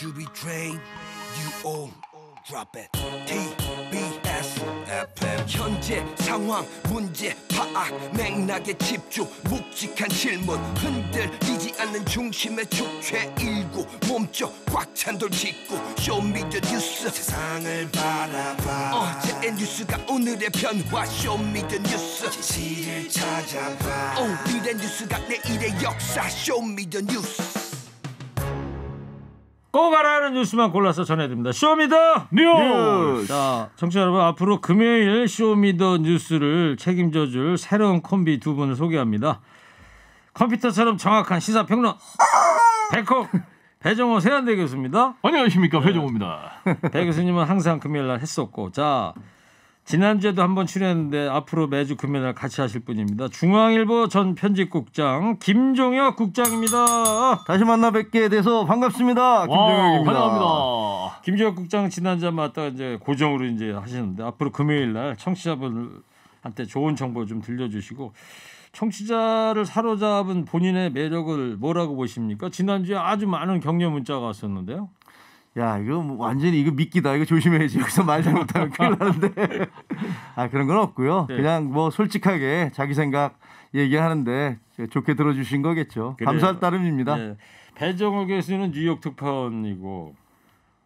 You betrayed, you own, drop it. TBS FM 현재 상황 문제 파악 맥락에 집중 묵직한 질문 흔들리지 않는 중심의 축제 일구 몸쪽 꽉찬돌 짓고 쇼미더 뉴스 세상을 바라봐 어제의 뉴스가 오늘의 변화 쇼미더 뉴스 진실을 찾아봐 오늘의 뉴스가 내일의 역사 쇼미더 뉴스 꼭가라는 뉴스만 골라서 전해드립니다. 쇼미더 뉴스. 자, 청취자 여러분 앞으로 금요일 쇼미더 뉴스를 책임져줄 새로운 콤비 두 분을 소개합니다. 컴퓨터처럼 정확한 시사 평론 백호 배정호 세한대 교수입니다. 안녕하십니까 네. 배정호입니다. 배 교수님은 항상 금요일 날 했었고 자 지난주에도 한 번 출연했는데 앞으로 매주 금요일 같이 하실 분입니다. 중앙일보 전 편집국장 김종혁 국장입니다. 다시 만나 뵙게 돼서 반갑습니다. 김종혁입니다. 환영합니다. 김종혁 국장 지난주에 맡다 이제 고정으로 이제 하시는데 앞으로 금요일 날 청취자분한테 좋은 정보 좀 들려주시고 청취자를 사로잡은 본인의 매력을 뭐라고 보십니까? 지난주에 아주 많은 격려 문자가 왔었는데요. 야, 이거 뭐 완전히 이거 믿기다 이거 조심해야지. 여기서 말 잘못하면 큰일 나는데. 아, 그런 건 없고요. 네. 그냥 뭐 솔직하게 자기 생각 얘기하는데 좋게 들어주신 거겠죠. 그래요. 감사할 따름입니다. 네. 배정호 교수는 뉴욕 특파원이고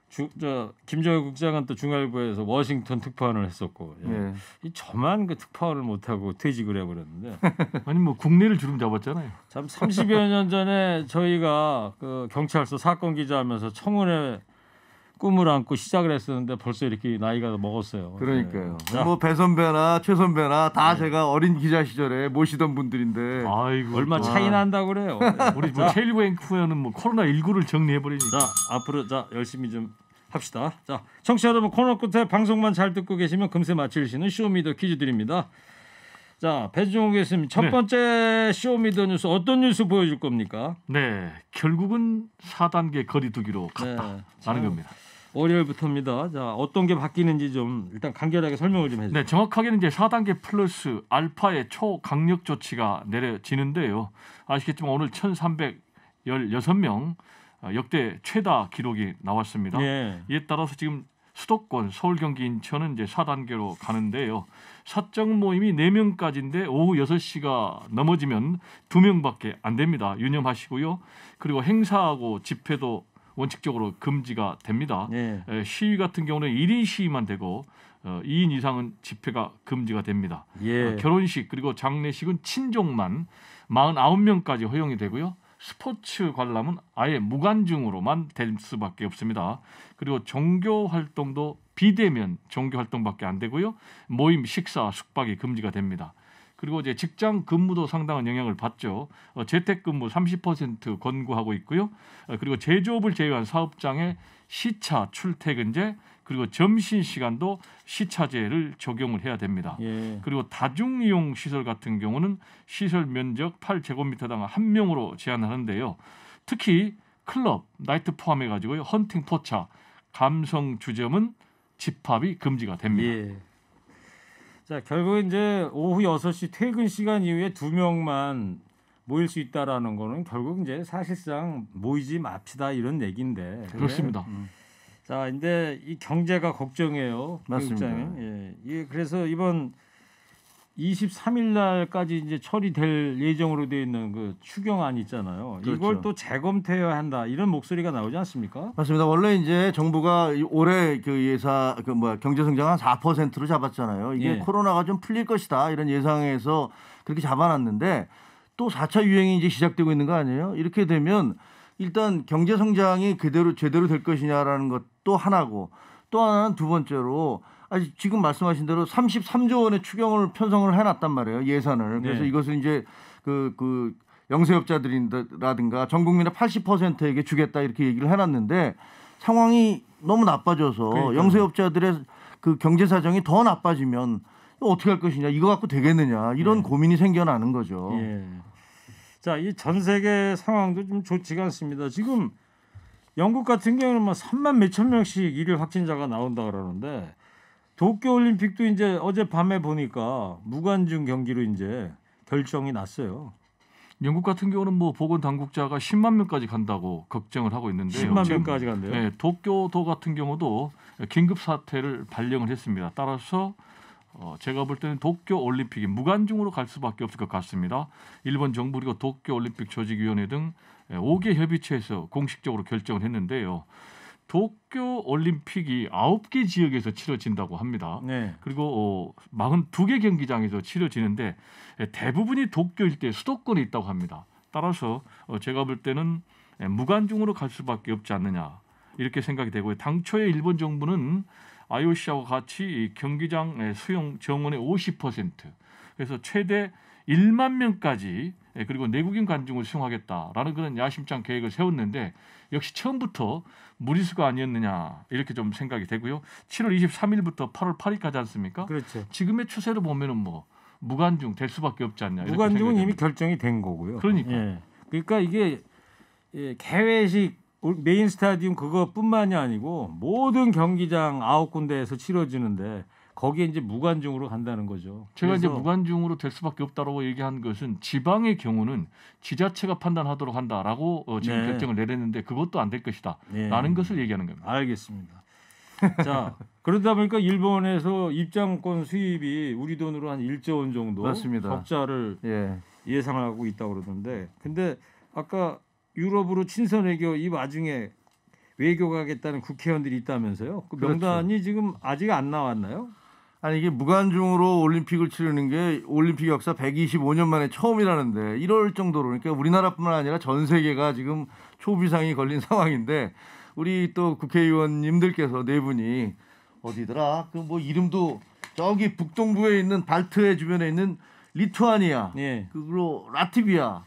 주, 저 김정일 국장은 또 중앙일보에서 워싱턴 특파원을 했었고 예. 네. 이 저만 그 특파원을 못 하고 퇴직을 해버렸는데 아니 뭐 국내를 주름 잡았잖아요. 참 30여 년 전에 저희가 그 경찰서 사건 기자하면서 청문회 꿈을 안고 시작을 했었는데 벌써 이렇게 나이가 먹었어요. 그러니까요. 네. 뭐 배선배나 최선배나 다 네. 제가 어린 기자 시절에 모시던 분들인데 아이고, 얼마 와. 차이 난다고 그래요. 우리 뭐 체일브 앵에는뭐 코로나 19를 정리해 버리니까. 자, 앞으로 자, 열심히 좀 합시다. 자, 청취자 여러분 코너 끝에 방송만 잘 듣고 계시면 금세 맞히시는 쇼미더 퀴즈 드립니다. 자, 배종욱 교수님 첫 네. 번째 네. 쇼미더 뉴스 어떤 뉴스 보여줄 겁니까? 네, 결국은 4단계 거리두기로 네, 갔다라는 네, 겁니다. 월요일부터입니다. 자, 어떤 게 바뀌는지 좀 일단 간결하게 설명을 좀 해주세요. 네, 정확하게는 이제 4단계 플러스 알파의 초강력 조치가 내려지는데요. 아시겠지만 오늘 1,316명 어, 역대 최다 기록이 나왔습니다. 예. 이에 따라서 지금 수도권 서울 경기 인천은 이제 4단계로 가는데요. 사적 모임이 4명까지인데 오후 6시가 넘어지면 2명밖에 안 됩니다. 유념하시고요. 그리고 행사하고 집회도 원칙적으로 금지가 됩니다. 네. 시위 같은 경우는 1인 시위만 되고 어, 2인 이상은 집회가 금지가 됩니다. 예. 어, 결혼식 그리고 장례식은 친족만 49명까지 허용이 되고요. 스포츠 관람은 아예 무관중으로만 될 수밖에 없습니다. 그리고 종교 활동도 비대면 종교 활동밖에 안 되고요. 모임, 식사, 숙박이 금지가 됩니다. 그리고 이제 직장 근무도 상당한 영향을 받죠. 어, 재택근무 30% 권고하고 있고요. 어, 그리고 제조업을 제외한 사업장의 시차 출퇴근제 그리고 점심 시간도 시차제를 적용을 해야 됩니다. 예. 그리고 다중 이용 시설 같은 경우는 시설 면적 8제곱미터당 한 명으로 제한하는데요. 특히 클럽, 나이트 포함해 가지고요. 헌팅 포차, 감성 주점은 집합이 금지가 됩니다. 예. 자, 결국 이제 오후 6시 퇴근 시간 이후에 두 명만 모일 수 있다라는 거는 결국 이제 사실상 모이지 맙시다 이런 얘기인데. 네. 그렇습니다. 음. 자, 근제이 경제가 걱정해요 맞습니다. 예. 예. 그래서 이번 이십삼일 날까지 이제 처리될 예정으로 되어 있는 그 추경안 있잖아요. 그렇죠. 이걸 또 재검토해야 한다 이런 목소리가 나오지 않습니까? 맞습니다. 원래 이제 정부가 올해 그 예사 그 뭐야 경제 성장 한 4%로 잡았잖아요. 이게 예. 코로나가 좀 풀릴 것이다 이런 예상에서 그렇게 잡아놨는데 또 4차 유행이 이제 시작되고 있는 거 아니에요? 이렇게 되면 일단 경제 성장이 그대로 제대로 될 것이냐라는 것도 하나고 또 하나는 두 번째로 아니 지금 말씀하신 대로 33조 원의 추경을 편성을 해놨단 말이에요 예산을. 네. 그래서 네. 이것을 이제 그그 그 영세업자들이라든가 전 국민의 80%에게 주겠다 이렇게 얘기를 해놨는데 상황이 너무 나빠져서 그러니까 영세업자들의 그 경제 사정이 더 나빠지면 어떻게 할 것이냐 이거 갖고 되겠느냐 이런 네. 고민이 생겨나는 거죠. 예. 자, 이 전 세계 상황도 좀 좋지가 않습니다. 지금 영국 같은 경우는 막 뭐 3만 몇 천 명씩 일일 확진자가 나온다 그러는데 도쿄올림픽도 이제 어젯밤에 보니까 무관중 경기로 이제 결정이 났어요. 영국 같은 경우는 뭐 보건 당국자가 10만 명까지 간다고 걱정을 하고 있는데요. 10만 명까지 간대요. 네, 도쿄도 같은 경우도 긴급 사태를 발령을 했습니다. 따라서 어, 제가 볼 때는 도쿄 올림픽이 무관중으로 갈 수밖에 없을 것 같습니다. 일본 정부 그리고 도쿄 올림픽 조직위원회 등 5개 예, 협의체에서 공식적으로 결정을 했는데요. 도쿄 올림픽이 아홉 개 지역에서 치러진다고 합니다. 네. 그리고 어, 42개 경기장에서 치러지는데 대부분이 도쿄 일대 수도권에 있다고 합니다. 따라서 어, 제가 볼 때는 예, 무관중으로 갈 수밖에 없지 않느냐 이렇게 생각이 되고요. 당초에 일본 정부는 IOC와 같이 경기장 예, 수용 정원의 50% 그래서 최대 1만 명까지 예, 그리고 내국인 관중을 수용하겠다라는 그런 야심장 계획을 세웠는데 역시 처음부터 무리수가 아니었느냐 이렇게 좀 생각이 되고요. 7월 23일부터 8월 8일까지 않습니까? 그렇죠. 지금의 추세로 보면은 뭐 무관중 될 수밖에 없지 않냐. 무관중은 이미 결정이 된 거고요. 그러니까. 예. 그러니까 이게 예, 개회식 메인 스타디움 그거뿐만이 아니고 모든 경기장 아홉 군데에서 치러지는데 거기에 이제 무관중으로 간다는 거죠. 제가 이제 무관중으로 될 수밖에 없다라고 얘기한 것은 지방의 경우는 지자체가 판단하도록 한다라고 어, 지금 네. 결정을 내렸는데 그것도 안 될 것이다라는 네. 것을 얘기하는 겁니다. 알겠습니다. 자 그러다 보니까 일본에서 입장권 수입이 우리 돈으로 한 1조 원 정도 맞습니다. 적자를 예. 예상하고 있다고 그러던데 근데 아까 유럽으로 친선 외교 이 와중에 외교 가겠다는 국회의원들이 있다면서요? 그 그렇죠. 명단이 그렇죠. 지금 아직 안 나왔나요? 아니 이게 무관중으로 올림픽을 치르는 게 올림픽 역사 125년 만에 처음이라는데 이럴 정도로 그러니까 우리나라뿐만 아니라 전 세계가 지금 초비상이 걸린 상황인데 우리 또 국회의원님들께서 네 분이 어디더라 그 뭐 이름도 저기 북동부에 있는 발트해 주변에 있는 리투아니아 예. 그리고 라티비아아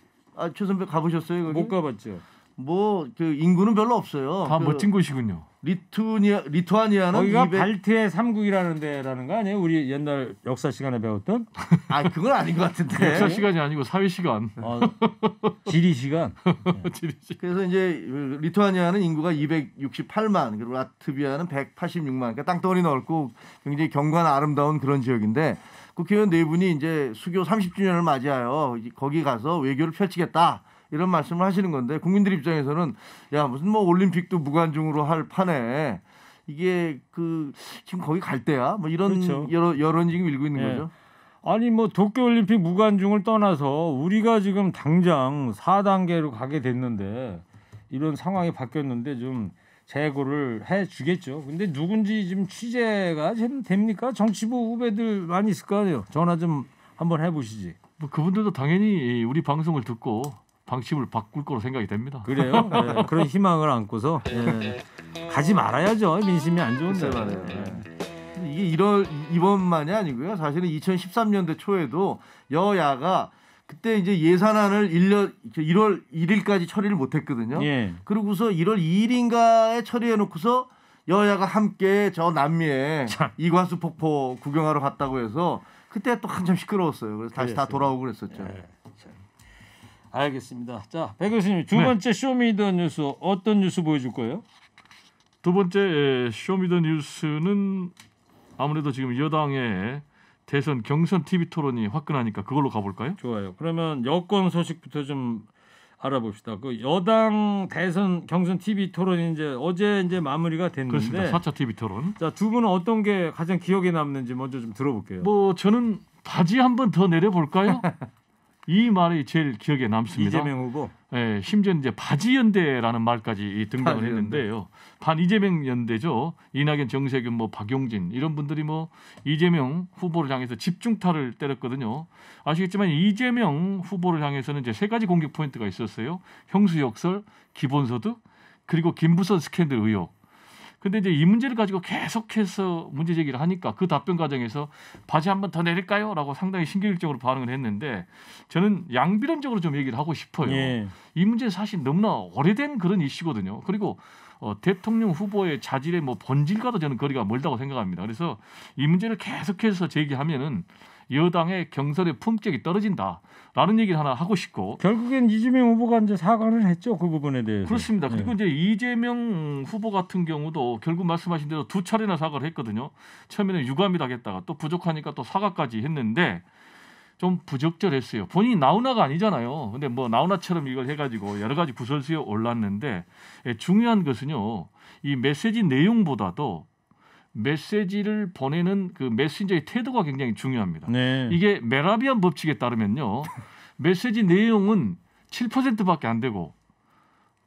최선배 가보셨어요 거기? 못 가봤죠. 뭐그 인구는 별로 없어요. 다그 멋진 곳이군요. 리투니아 리투아니아는 거기가 200... 발트의 3국이라는 데라는 거 아니에요? 우리 옛날 역사 시간에 배웠던? 아 그건 아닌 것 같은데. 역사 시간이 아니고 사회 시간. 아, 지리 시간. 지리 시간. 그래서 이제 리투아니아는 인구가 268만 그리고 라트비아는 186만. 그러니까 땅덩어리 넓고 굉장히 경관 아름다운 그런 지역인데 국회의원 네 분이 이제 수교 30주년을 맞이하여 거기 가서 외교를 펼치겠다. 이런 말씀을 하시는 건데 국민들 입장에서는 야 무슨 뭐 올림픽도 무관중으로 할 판에 이게 그 지금 거기 갈 때야 뭐 이런 그렇죠. 여러 여론 지금 일고 있는 예. 거죠. 아니 뭐 도쿄올림픽 무관중을 떠나서 우리가 지금 당장 4단계로 가게 됐는데 이런 상황이 바뀌었는데 좀 제고를 해 주겠죠. 근데 누군지 지금 취재가 지금 됩니까? 정치부 후배들 많이 있을 거 아니에요. 전화 좀 한번 해보시지. 뭐 그분들도 당연히 우리 방송을 듣고 방침을 바꿀 거로 생각이 됩니다. 그래요? 네, 그런 희망을 안고서 네. 네. 가지 말아야죠. 민심이 안 좋은데. 말이에요. 네. 이게 1월 이번만이 아니고요. 사실은 2013년대 초에도 여야가 그때 이제 예산안을 1년 1월 1일까지 처리를 못했거든요. 예. 그러고서 1월 2일인가에 처리해놓고서 여야가 함께 저 남미에 참. 이관수 폭포 구경하러 갔다고 해서 그때 또 한참 시끄러웠어요. 그래서 다시 그랬어요. 다 돌아오고 그랬었죠. 예. 알겠습니다. 자, 백 교수님 두 네. 번째 쇼미더 뉴스 어떤 뉴스 보여줄 거예요? 두 번째 예, 쇼미더 뉴스는 아무래도 지금 여당의 대선 경선 TV 토론이 화끈하니까 그걸로 가볼까요? 좋아요. 그러면 여권 소식부터 좀 알아봅시다. 그 여당 대선 경선 TV 토론이 제 어제 이제 마무리가 됐는데 그렇습니다. 4차 TV 토론. 자, 두 분은 어떤 게 가장 기억에 남는지 먼저 좀 들어볼게요. 뭐 저는 바지 한 번 더 내려볼까요? 이 말이 제일 기억에 남습니다. 이재명 후보. 예, 심지어 이제 바지 연대라는 말까지 등장을 바지 했는데요. 반 이재명 연대죠. 이낙연, 정세균, 뭐 박용진 이런 분들이 뭐 이재명 후보를 향해서 집중타를 때렸거든요. 아시겠지만 이재명 후보를 향해서는 이제 세 가지 공격 포인트가 있었어요. 형수 역설, 기본소득, 그리고 김부선 스캔들 의혹. 근데 이제 이 문제를 가지고 계속해서 문제 제기를 하니까 그 답변 과정에서 바지 한 번 더 내릴까요? 라고 상당히 신경질적으로 반응을 했는데 저는 양비론적으로 좀 얘기를 하고 싶어요. 예. 이 문제 사실 너무나 오래된 그런 이슈거든요. 그리고 어, 대통령 후보의 자질의 뭐 본질과도 저는 거리가 멀다고 생각합니다. 그래서 이 문제를 계속해서 제기하면은 여당의 경선의 품격이 떨어진다라는 얘기를 하나 하고 싶고 결국엔 이재명 후보가 이제 사과를 했죠 그 부분에 대해서 그렇습니다. 그리고 네. 이제 이재명 후보 같은 경우도 결국 말씀하신 대로 두 차례나 사과를 했거든요. 처음에는 유감이라겠다가 또 부족하니까 또 사과까지 했는데 좀 부적절했어요. 본인이 나훈아가 아니잖아요. 근데 뭐나훈아처럼 이걸 해가지고 여러 가지 구설수에 올랐는데 예, 중요한 것은요. 이 메시지 내용보다도 메시지를 보내는 그 메신저의 태도가 굉장히 중요합니다. 네. 이게 메라비안 법칙에 따르면요. 메시지 내용은 7%밖에 안 되고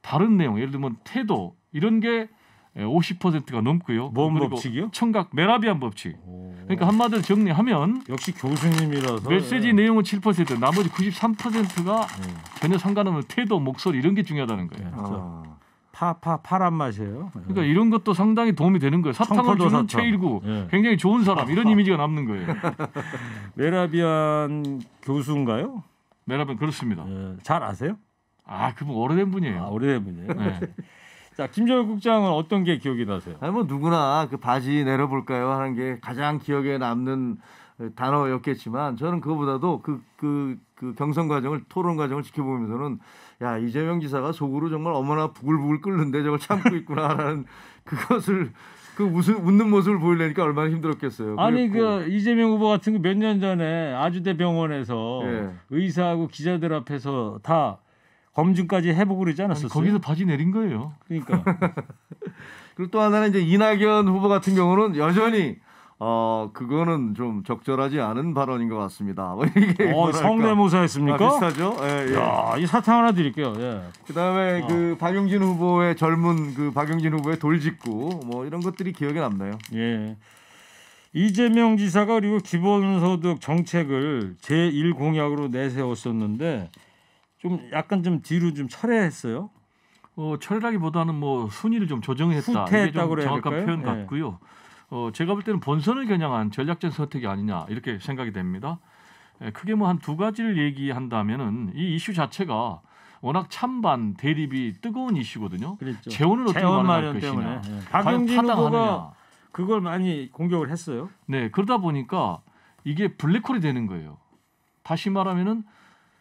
다른 내용, 예를 들면 태도 이런 게 50%가 넘고요. 뭔 법칙이요? 청각 메라비안 법칙. 오. 그러니까 한마디로 정리하면 역시 교수님이라서 메시지 예. 내용은 7%, 나머지 93%가 예. 전혀 상관없는 태도, 목소리 이런 게 중요하다는 거예요. 예, 아. 파파 파란 맛이에요. 그러니까 이런 것도 상당히 도움이 되는 거예요. 사탕을 주는 사탕. 최일구 예. 굉장히 좋은 사람 이런 이미지가 남는 거예요. 메라비안 교수인가요? 메라비안 그렇습니다. 예. 잘 아세요? 아 그분 오래된 분이에요. 아, 오래된 분이에요. 네. 자 김정일 국장은 어떤 게 기억이 나세요? 아니 뭐 누구나 그 바지 내려볼까요 하는 게 가장 기억에 남는 단어였겠지만 저는 그거보다도 그 그, 그 경선 과정을 토론 과정을 지켜보면서는 야 이재명 지사가 속으로 정말 어머나 부글부글 끓는데 저걸 참고 있구나라는 그것을 그 웃은, 웃는 모습을 보이려니까 얼마나 힘들었겠어요. 아니 그랬고. 그 이재명 후보 같은 거 몇 년 전에 아주대 병원에서 예. 의사하고 기자들 앞에서 다 검증까지 해보고 그러지 않았었어요? 거기서 바지 내린 거예요. 그러니까. 그리고 또 하나는 이제 이낙연 후보 같은 경우는 여전히 어 그거는 좀 적절하지 않은 발언인 것 같습니다. 뭐 이게 어, 성대모사했습니까? 아, 비슷하죠. 예, 예. 야, 이 사탕 하나 드릴게요. 예. 그다음에 어. 그 박용진 후보의 젊은 그 박용진 후보의 돌직구 뭐 이런 것들이 기억에 남나요 예. 이재명 지사가 그리고 기본소득 정책을 제1 공약으로 내세웠었는데 좀 약간 좀 뒤로 좀 철회했어요. 어, 철회라기보다는 뭐 순위를 좀 조정했다. 후퇴했다고 정확한 표현 예. 같고요. 어, 제가 볼 때는 본선을 겨냥한 전략적 선택이 아니냐 이렇게 생각이 됩니다. 예, 크게 뭐 한 두 가지를 얘기한다면은 이 이슈 자체가 워낙 찬반 대립이 뜨거운 이슈거든요. 그랬죠. 재원을 어떻게 재원 마련할 것이냐. 때문에. 예. 박영진 후보가 그걸 많이 공격을 했어요. 네, 그러다 보니까 이게 블랙홀이 되는 거예요. 다시 말하면은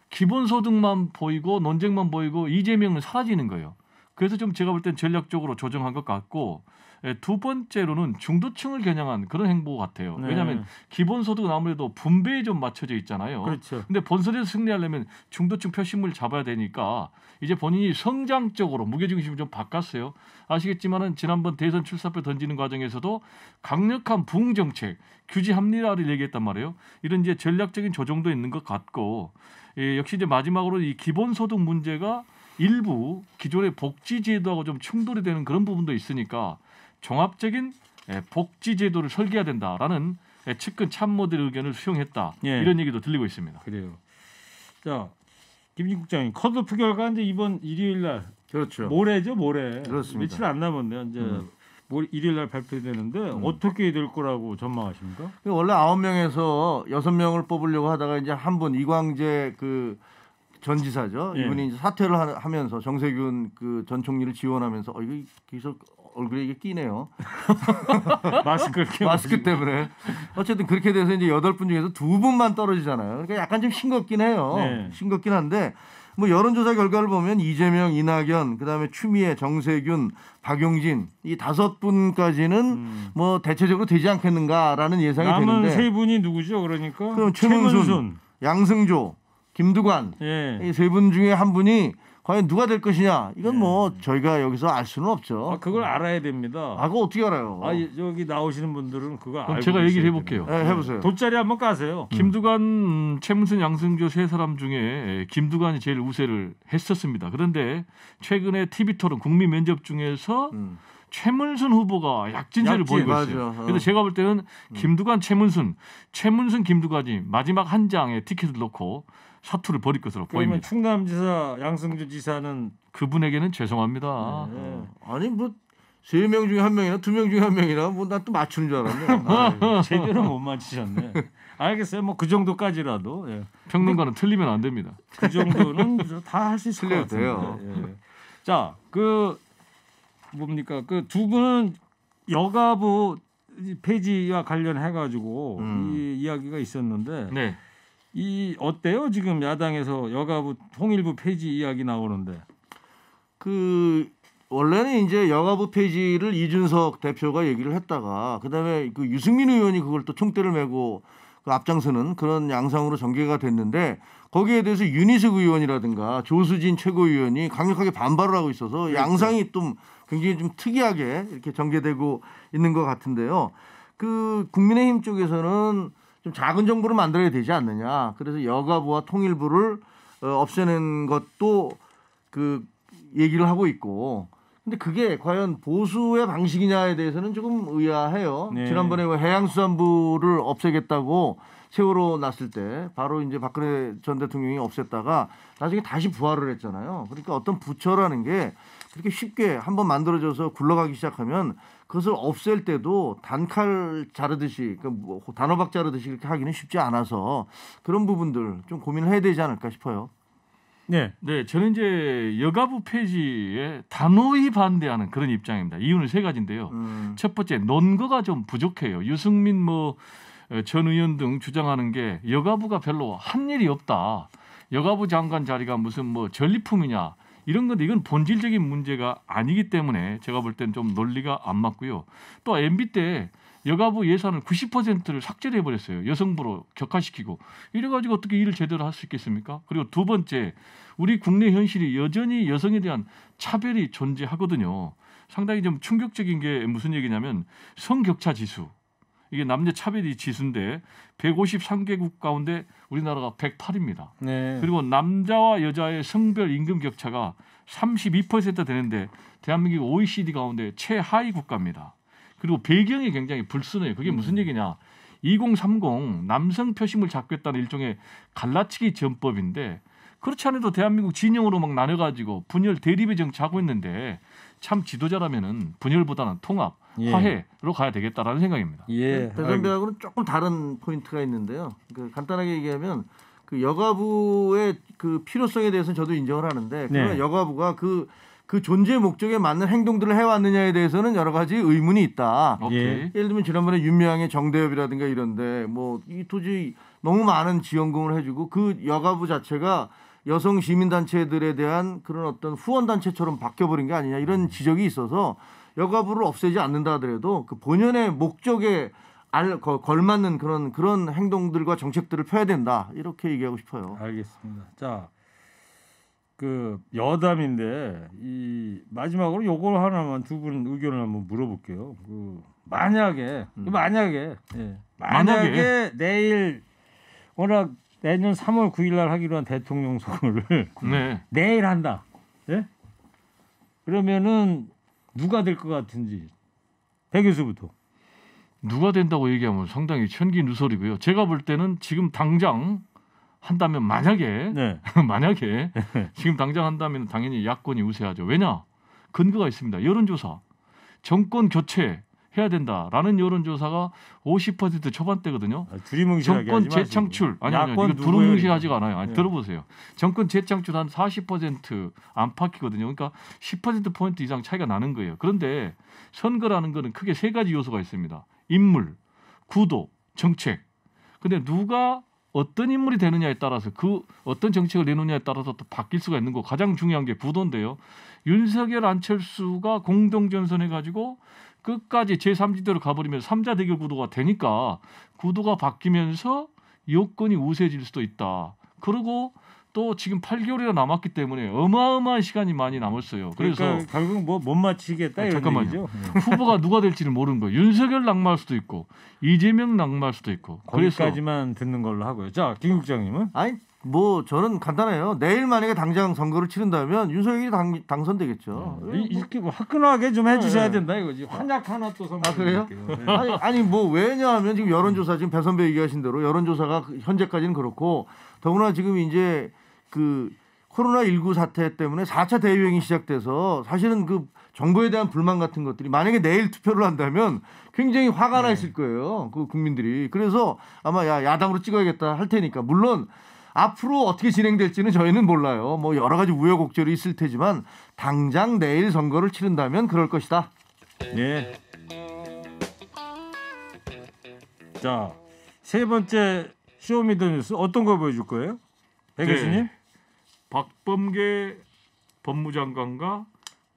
기본소득만 보이고 논쟁만 보이고 이재명은 사라지는 거예요. 그래서 좀 제가 볼땐 전략적으로 조정한 것 같고 예, 두 번째로는 중도층을 겨냥한 그런 행보 같아요. 네. 왜냐하면 기본소득은 아무래도 분배에 좀 맞춰져 있잖아요. 그렇죠. 데 본선에서 승리하려면 중도층 표심을 잡아야 되니까 이제 본인이 성장적으로 무게중심을 좀 바꿨어요. 아시겠지만은 지난번 대선 출사표 던지는 과정에서도 강력한 붕 정책, 규제 합리화를 얘기했단 말이에요. 이런 이제 전략적인 조정도 있는 것 같고 예, 역시 이제 마지막으로 이 기본소득 문제가 일부 기존의 복지제도하고 좀 충돌이 되는 그런 부분도 있으니까 종합적인 예, 복지 제도를 설계해야 된다라는 예, 측근 참모들 의견을 의 수용했다 예. 이런 얘기도 들리고 있습니다. 그래요. 자 김진 국장님 컷오프 결과 이제 이번 일요일 날 그렇죠. 모레죠 모레 그렇습니다. 며칠 안 남았네요. 이제 음. 일요일 날 발표되는데 음. 어떻게 될 거라고 전망하십니까? 그 원래 아홉 명에서 여섯 명을 뽑으려고 하다가 이제 한분 이광재 그 전지사죠. 예. 이분이 사퇴를 하, 면서 정세균 그 전 총리를 지원하면서 어 이거 계속 얼굴에 이게 끼네요. 마스크 마스크 때문에 어쨌든 그렇게 돼서 이제 여덟 분 중에서 두 분만 떨어지잖아요. 그러니까 약간 좀 싱겁긴 해요. 네. 싱겁긴 한데 뭐 여론조사 결과를 보면 이재명, 이낙연, 그다음에 추미애, 정세균, 박용진 이 다섯 분까지는 음. 뭐 대체적으로 되지 않겠는가라는 예상이 남은 되는데 남은 세 분이 누구죠? 그러니까 그럼 최문순, 최문순. 양승조, 김두관 예. 이세 분 중에 한 분이 과연 누가 될 것이냐 이건 뭐 네. 뭐 저희가 여기서 알 수는 없죠. 아, 그걸 알아야 됩니다. 아 그거 어떻게 알아요? 아 여기 나오시는 분들은 그거 알고 제가 얘기를 해볼게요. 네, 해보세요. 돗자리 한번 까세요. 음. 김두관, 음, 최문순, 양승조 세 사람 중에 김두관이 제일 우세를 했었습니다. 그런데 최근에 TV 토론 국민 면접 중에서 음. 최문순 후보가 약진세를 약진, 보이고 있어요. 맞아. 그래서 제가 볼 때는 음. 김두관, 최문순, 최문순, 김두관이 마지막 한 장에 티켓을 놓고 사투를 벌일 것으로 보입니다. 충남지사 양승주 지사는 그분에게는 죄송합니다. 네. 네. 아니 뭐 세 명 중에 한 명이나 두 명 중에 한 명이나 뭐나또 맞추는 줄 알았네. 아, 예. 제대로 못 맞히셨네. 알겠어요. 뭐 그 정도까지라도 예. 평론가는 틀리면 안 됩니다. 그 정도는 뭐 다할 수 있을 것 같아요. 예. 자, 그 뭡니까 그 두 분은 여가부 폐지와 관련해 가지고 음. 이 이야기가 있었는데 네. 이 어때요 지금 야당에서 여가부 통일부 폐지 이야기 나오는데 그 원래는 이제 여가부 폐지를 이준석 대표가 얘기를 했다가 그다음에 그 유승민 의원이 그걸 또 총대를 메고 그 앞장서는 그런 양상으로 전개가 됐는데 거기에 대해서 윤희숙 의원이라든가 조수진 최고위원이 강력하게 반발을 하고 있어서 그렇죠. 양상이 좀 굉장히 좀 특이하게 이렇게 전개되고 있는 것 같은데요. 그 국민의힘 쪽에서는 좀 작은 정부를 만들어야 되지 않느냐. 그래서 여가부와 통일부를 어, 없애는 것도 그 얘기를 하고 있고. 근데 그게 과연 보수의 방식이냐에 대해서는 조금 의아해요. 네. 지난번에 뭐 해양수산부를 없애겠다고 세월호 났을 때 바로 이제 박근혜 전 대통령이 없앴다가 나중에 다시 부활을 했잖아요. 그러니까 어떤 부처라는 게 그렇게 쉽게 한번 만들어져서 굴러가기 시작하면 그것을 없앨 때도 단칼 자르듯이 그러니까 뭐 단호박 자르듯이 이렇게 하기는 쉽지 않아서 그런 부분들 좀 고민을 해야 되지 않을까 싶어요. 네. 네, 저는 이제 여가부 폐지에 단호히 반대하는 그런 입장입니다. 이유는 세 가지인데요. 음. 첫 번째, 논거가 좀 부족해요. 유승민 뭐전 어, 의원 등 주장하는 게 여가부가 별로 한 일이 없다. 여가부 장관 자리가 무슨 뭐 전리품이냐. 이런 건데 이건 본질적인 문제가 아니기 때문에 제가 볼 때는 좀 논리가 안 맞고요. 또 MB 때 여가부 예산을 90%를 삭제를 해버렸어요. 여성부로 격화시키고 이래가지고 어떻게 일을 제대로 할 수 있겠습니까? 그리고 두 번째 우리 국내 현실이 여전히 여성에 대한 차별이 존재하거든요. 상당히 좀 충격적인 게 무슨 얘기냐면 성격차 지수 이게 남녀 차별이 지수인데 153개국 가운데 우리나라가 108입니다. 네. 그리고 남자와 여자의 성별 임금 격차가 32% 되는데 대한민국 OECD 가운데 최하위 국가입니다. 그리고 배경이 굉장히 불순해요. 그게 무슨 음. 얘기냐? 2030 남성 표심을 잡겠다는 일종의 갈라치기 전법인데 그렇지 않아도 대한민국 진영으로 막 나눠 가지고 분열 대립의 정치하고 있는데 참 지도자라면은 분열보다는 통합 예. 화해로 가야 되겠다라는 생각입니다. 예. 네, 대선배하고는 조금 다른 포인트가 있는데요. 그 간단하게 얘기하면 그 여가부의 그 필요성에 대해서는 저도 인정을 하는데 네. 그 여가부가 그 그 존재 목적에 맞는 행동들을 해왔느냐에 대해서는 여러 가지 의문이 있다. 오케이. 예. 예를 들면 지난번에 윤미향의 정대협이라든가 이런데 뭐이 토지 너무 많은 지원금을 해주고 그 여가부 자체가 여성 시민 단체들에 대한 그런 어떤 후원 단체처럼 바뀌어버린 게 아니냐 이런 지적이 있어서 여가부를 없애지 않는다 하더라도 그 본연의 목적에 알, 거, 걸맞는 그런 그런 행동들과 정책들을 펴야 된다 이렇게 얘기하고 싶어요. 알겠습니다. 자, 그 여담인데 이 마지막으로 요걸 하나만 두 분 의견을 한번 물어볼게요. 그 만약에 그 음. 만약에 예. 만약에, 만약에 내일 워낙 내년 3월 9일 날 하기로 한 대통령 선거를 네. 내일 한다. 예? 그러면은 누가 될 것 같은지 배 교수부터 누가 된다고 얘기하면 상당히 천기 누설이고요. 제가 볼 때는 지금 당장 한다면 만약에 네. 만약에 지금 당장 한다면 당연히 야권이 우세하죠. 왜냐 근거가 있습니다. 여론조사 정권 교체 해야 된다라는 여론조사가 50% 초반대거든요. 아, 리뭉실 정권 재창출 아니 아니 이거 두루뭉실하지가 않아요. 아니, 네. 들어보세요. 정권 재창출 한40% 안팎이거든요. 그러니까 10% 포인트 이상 차이가 나는 거예요. 그런데 선거라는 거는 크게 세 가지 요소가 있습니다. 인물, 구도, 정책. 근데 누가 어떤 인물이 되느냐에 따라서 그 어떤 정책을 내느냐에 놓 따라서 또 바뀔 수가 있는 거 가장 중요한 게 구도인데요. 윤석열 안철수가 공동 전선해 가지고 끝까지 제3지대로 가버리면 3자 대결 구도가 되니까 구도가 바뀌면서 요건이 우세해질 수도 있다. 그리고 또 지금 8개월이나 남았기 때문에 어마어마한 시간이 많이 남았어요. 그래서 그러니까 결국 뭐못 맞히겠다 아, 잠깐만요. 후보가 누가 될지를 모르는 거예요. 윤석열 낙마할 수도 있고 이재명 낙마할 수도 있고. 거기까지만 듣는 걸로 하고요. 자, 김국장님은? 아니 뭐 저는 간단해요. 내일 만약에 당장 선거를 치른다면 윤석열이 당, 당선되겠죠. 네. 예, 뭐. 이렇게 뭐 화끈하게 좀 해주셔야 네. 네. 된다 이거지. 환약 하나 또 선물. 아 그래요? 네. 아니, 아니 뭐 왜냐하면 지금 여론조사 지금 배 선배 얘기하신 대로 여론조사가 그 현재까지는 그렇고 더구나 지금 이제 그 코로나 19 사태 때문에 4차 대유행이 시작돼서 사실은 그 정부에 대한 불만 같은 것들이 만약에 내일 투표를 한다면 굉장히 화가 나 네. 있을 거예요. 그 국민들이. 그래서 아마 야 야당으로 찍어야겠다 할 테니까 물론 앞으로 어떻게 진행될지는 저희는 몰라요. 뭐 여러 가지 우여곡절이 있을 테지만 당장 내일 선거를 치른다면 그럴 것이다. 네. 자, 세 번째 쇼미더뉴스 어떤 거 보여줄 거예요? 백 네. 교수님? 박범계 법무장관과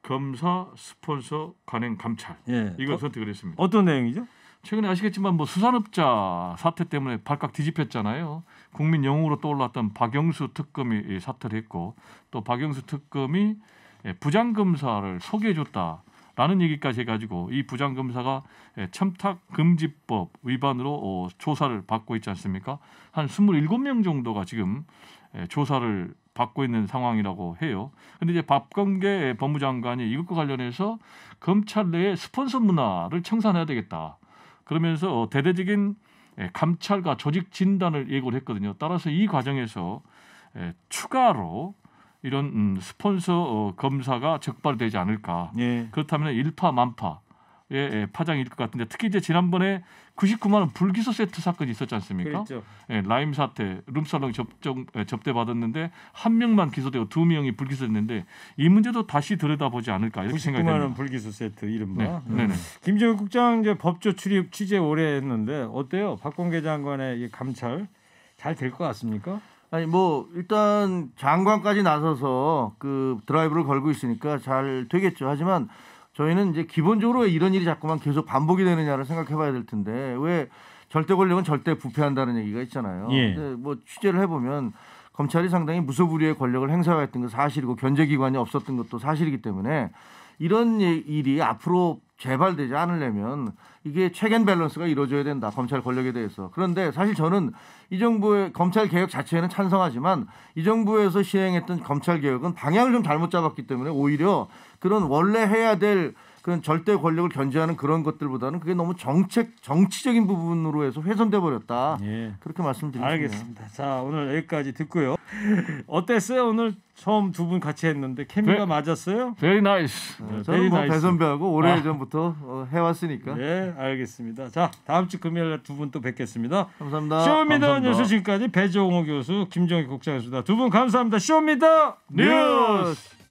검사 스폰서 관행 감찰. 예. 이걸 어, 선택을 했습니다. 어떤 내용이죠? 최근에 아시겠지만 뭐 수산업자 사태 때문에 발칵 뒤집혔잖아요. 국민 영웅으로 떠올랐던 박영수 특검이 사퇴를 했고 또 박영수 특검이 예, 부장검사를 소개해줬다. 라는 얘기까지 해가지고 이 부장검사가 예, 첨탁금지법 위반으로 어, 조사를 받고 있지 않습니까? 한 27명 정도가 지금 예, 조사를 받고 있는 상황이라고 해요. 그런데 이제 박건계 법무장관이 이것과 관련해서 검찰 내에 스폰서 문화를 청산해야 되겠다. 그러면서 어, 대대적인 예, 감찰과 조직 진단을 예고를 했거든요. 따라서 이 과정에서 예, 추가로 이런 음, 스폰서 어, 검사가 적발되지 않을까. 예. 그렇다면 일파만파 예, 예, 파장일 것 같은데 특히 이제 지난번에 99만 원 불기소 세트 사건이 있었지 않습니까? 그렇죠. 예, 라임 사태, 룸살롱 접종 예, 접대 받았는데 한 명만 기소되고 두 명이 불기소됐는데 이 문제도 다시 들여다보지 않을까 이렇게 생각이 듭니다. 99만 원 불기소 세트 이른바. 네. 네, 네. 음. 김정은 국장 이제 법조 출입 취재 오래 했는데 어때요? 박공계 장관의 감찰 잘 될 것 같습니까? 아니 뭐 일단 장관까지 나서서 그 드라이브를 걸고 있으니까 잘 되겠죠. 하지만 저희는 이제 기본적으로 이런 일이 자꾸만 계속 반복이 되느냐를 생각해봐야 될 텐데 왜 절대 권력은 절대 부패한다는 얘기가 있잖아요. 예. 근데 뭐 취재를 해보면 검찰이 상당히 무소불위의 권력을 행사했던 건 사실이고 견제기관이 없었던 것도 사실이기 때문에 이런 예, 일이 앞으로 재발되지 않으려면 이게 최근 밸런스가 이루어져야 된다. 검찰 권력에 대해서. 그런데 사실 저는 이 정부의 검찰 개혁 자체에는 찬성하지만 이 정부에서 시행했던 검찰 개혁은 방향을 좀 잘못 잡았기 때문에 오히려 그런 원래 해야 될 그런 절대 권력을 견제하는 그런 것들보다는 그게 너무 정책 정치적인 부분으로 해서 훼손돼 버렸다. 예. 그렇게 말씀드리겠습니다. 알겠습니다. 자 오늘 여기까지 듣고요. 어땠어요 오늘 처음 두 분 같이 했는데 케미가 네. 맞았어요? Very nice. 네, 네 저는 뭐 nice. 배선배하고 오래 아. 전부터 어, 해왔으니까. 네 알겠습니다. 자 다음 주 금요일 날두분 또 뵙겠습니다. 감사합니다. 쇼미더 뉴스 지금까지 배종호 교수 김정희 국장이었습니다. 두 분 감사합니다. 쇼미더 뉴스. 뉴스.